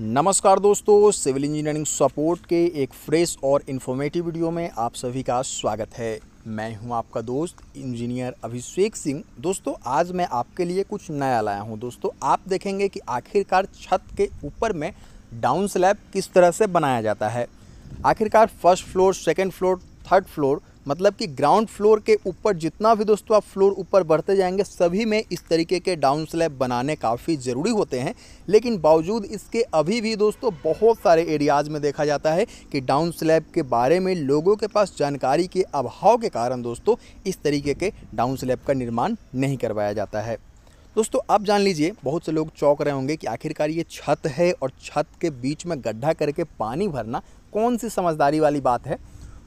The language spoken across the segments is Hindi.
नमस्कार दोस्तों सिविल इंजीनियरिंग सपोर्ट के एक फ्रेश और इन्फॉर्मेटिव वीडियो में आप सभी का स्वागत है मैं हूं आपका दोस्त इंजीनियर अभिषेक सिंह दोस्तों आज मैं आपके लिए कुछ नया लाया हूं दोस्तों आप देखेंगे कि आखिरकार छत के ऊपर में डाउन स्लैब किस तरह से बनाया जाता है आखिरकार first floor second floor third floor मतलब कि ग्राउंड फ्लोर के ऊपर जितना भी दोस्तों आप फ्लोर ऊपर बढ़ते जाएंगे सभी में इस तरीके के डाउन स्लैब बनाने काफ़ी ज़रूरी होते हैं लेकिन बावजूद इसके अभी भी दोस्तों बहुत सारे एरियाज़ में देखा जाता है कि डाउन स्लैब के बारे में लोगों के पास जानकारी के अभाव के कारण दोस्तों इस तरीके के डाउन स्लैब का निर्माण नहीं करवाया जाता है दोस्तों आप जान लीजिए बहुत से लोग चौंक रहे होंगे कि आखिरकार ये छत है और छत के बीच में गड्ढा करके पानी भरना कौन सी समझदारी वाली बात है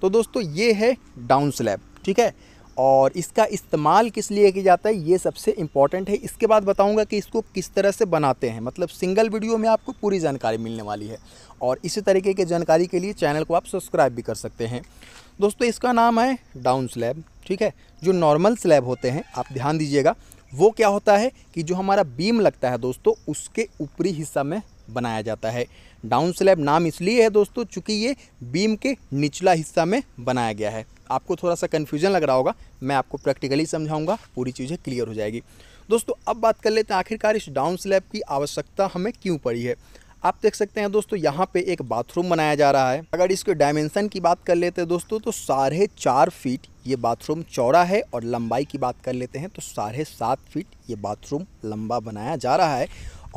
तो दोस्तों ये है डाउन स्लैब ठीक है और इसका इस्तेमाल किस लिए किया जाता है ये सबसे इम्पॉर्टेंट है इसके बाद बताऊंगा कि इसको किस तरह से बनाते हैं मतलब सिंगल वीडियो में आपको पूरी जानकारी मिलने वाली है और इसी तरीके की जानकारी के लिए चैनल को आप सब्सक्राइब भी कर सकते हैं दोस्तों इसका नाम है डाउन स्लैब ठीक है जो नॉर्मल स्लैब होते हैं आप ध्यान दीजिएगा वो क्या होता है कि जो हमारा बीम लगता है दोस्तों उसके ऊपरी हिस्सा में बनाया जाता है डाउन स्लैब नाम इसलिए है दोस्तों चूँकि ये बीम के निचला हिस्सा में बनाया गया है आपको थोड़ा सा कन्फ्यूजन लग रहा होगा मैं आपको प्रैक्टिकली समझाऊंगा पूरी चीज़ें क्लियर हो जाएगी दोस्तों अब बात कर लेते हैं आखिरकार इस डाउन स्लैब की आवश्यकता हमें क्यों पड़ी है आप देख सकते हैं दोस्तों यहाँ पे एक बाथरूम बनाया जा रहा है अगर इसके डायमेंशन की बात कर लेते हैं दोस्तों तो साढ़े चार फीट ये बाथरूम चौड़ा है और लंबाई की बात कर लेते हैं तो साढ़े सात फीट ये बाथरूम लंबा बनाया जा रहा है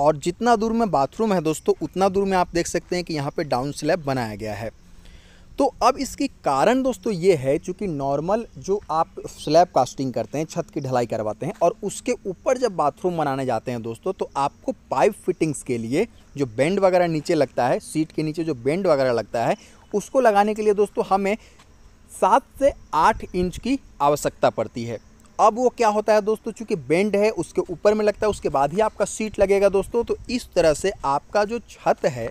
और जितना दूर में बाथरूम है दोस्तों उतना दूर में आप देख सकते हैं कि यहाँ पे डाउन स्लैब बनाया गया है तो अब इसकी कारण दोस्तों ये है चूँकि नॉर्मल जो आप स्लैब कास्टिंग करते हैं छत की ढलाई करवाते हैं और उसके ऊपर जब बाथरूम बनाने जाते हैं दोस्तों तो आपको पाइप फिटिंग्स के लिए जो बेंड वगैरह नीचे लगता है सीट के नीचे जो बेंड वगैरह लगता है उसको लगाने के लिए दोस्तों हमें सात से आठ इंच की आवश्यकता पड़ती है अब वो क्या होता है दोस्तों चूँकि बेंड है उसके ऊपर में लगता है उसके बाद ही आपका सीट लगेगा दोस्तों तो इस तरह से आपका जो छत है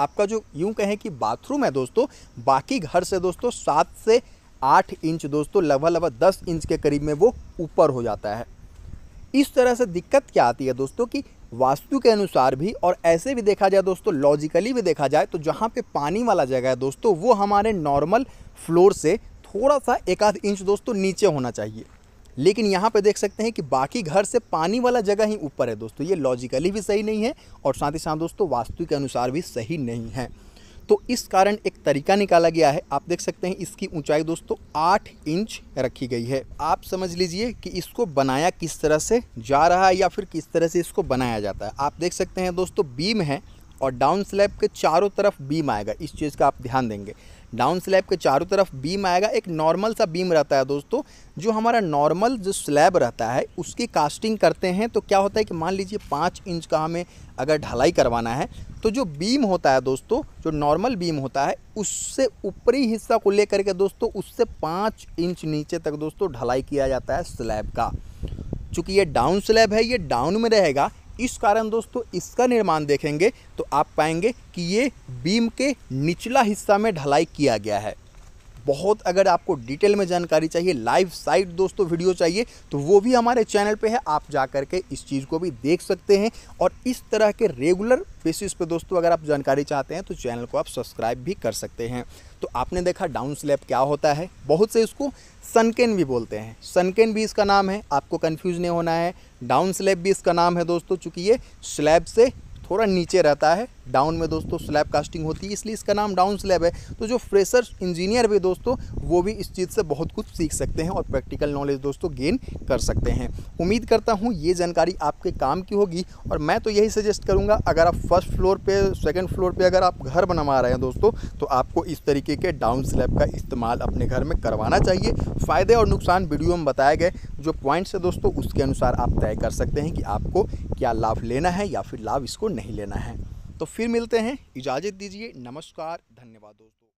आपका जो यूँ कहें कि बाथरूम है दोस्तों बाकी घर से दोस्तों सात से आठ इंच दोस्तों लगभग लगभग दस इंच के करीब में वो ऊपर हो जाता है इस तरह से दिक्कत क्या आती है दोस्तों कि वास्तु के अनुसार भी और ऐसे भी देखा जाए दोस्तों लॉजिकली भी देखा जाए तो जहाँ पे पानी वाला जगह है दोस्तों वो हमारे नॉर्मल फ्लोर से थोड़ा सा एक आध इंच दोस्तों नीचे होना चाहिए लेकिन यहाँ पे देख सकते हैं कि बाकी घर से पानी वाला जगह ही ऊपर है दोस्तों ये लॉजिकली भी सही नहीं है और साथ ही साथ दोस्तों वास्तु के अनुसार भी सही नहीं है तो इस कारण एक तरीका निकाला गया है आप देख सकते हैं इसकी ऊंचाई दोस्तों आठ इंच रखी गई है आप समझ लीजिए कि इसको बनाया किस तरह से जा रहा है या फिर किस तरह से इसको बनाया जाता है आप देख सकते हैं दोस्तों बीम है और डाउन स्लैब के चारों तरफ बीम आएगा इस चीज़ का आप ध्यान देंगे डाउन स्लैब के चारों तरफ बीम आएगा एक नॉर्मल सा बीम रहता है दोस्तों जो हमारा नॉर्मल जो स्लैब रहता है उसकी कास्टिंग करते हैं तो क्या होता है कि मान लीजिए पाँच इंच का हमें अगर ढलाई करवाना है तो जो बीम होता है दोस्तों जो नॉर्मल बीम होता है उससे ऊपरी हिस्सा को लेकर के दोस्तों उससे पाँच इंच नीचे तक दोस्तों ढलाई किया जाता है स्लैब का चूँकि ये डाउन स्लैब है ये डाउन में रहेगा इस कारण दोस्तों इसका निर्माण देखेंगे तो आप पाएंगे कि ये बीम के निचला हिस्सा में ढलाई किया गया है बहुत अगर आपको डिटेल में जानकारी चाहिए लाइव साइट दोस्तों वीडियो चाहिए तो वो भी हमारे चैनल पे है आप जा करके इस चीज़ को भी देख सकते हैं और इस तरह के रेगुलर बेसिस पे दोस्तों अगर आप जानकारी चाहते हैं तो चैनल को आप सब्सक्राइब भी कर सकते हैं तो आपने देखा डाउन स्लैब क्या होता है बहुत से इसको सनकेन भी बोलते हैं सनकेन भी इसका नाम है आपको कन्फ्यूज़ नहीं होना है डाउन स्लैप भी इसका नाम है दोस्तों चूँकि ये स्लैब से थोड़ा नीचे रहता है डाउन में दोस्तों स्लैब कास्टिंग होती है इसलिए इसका नाम डाउन स्लैब है तो जो फ्रेशर इंजीनियर भी दोस्तों वो भी इस चीज़ से बहुत कुछ सीख सकते हैं और प्रैक्टिकल नॉलेज दोस्तों गेन कर सकते हैं उम्मीद करता हूँ ये जानकारी आपके काम की होगी और मैं तो यही सजेस्ट करूँगा अगर आप फर्स्ट फ्लोर पर सेकेंड फ्लोर पर अगर आप घर बनवा रहे हैं दोस्तों तो आपको इस तरीके के डाउन स्लैब का इस्तेमाल अपने घर में करवाना चाहिए फ़ायदे और नुकसान वीडियो में बताए गए जो पॉइंट्स है दोस्तों उसके अनुसार आप तय कर सकते हैं कि आपको क्या लाभ लेना है या फिर लाभ इसको नहीं लेना है तो फिर मिलते हैं इजाज़त दीजिए नमस्कार धन्यवाद दोस्तों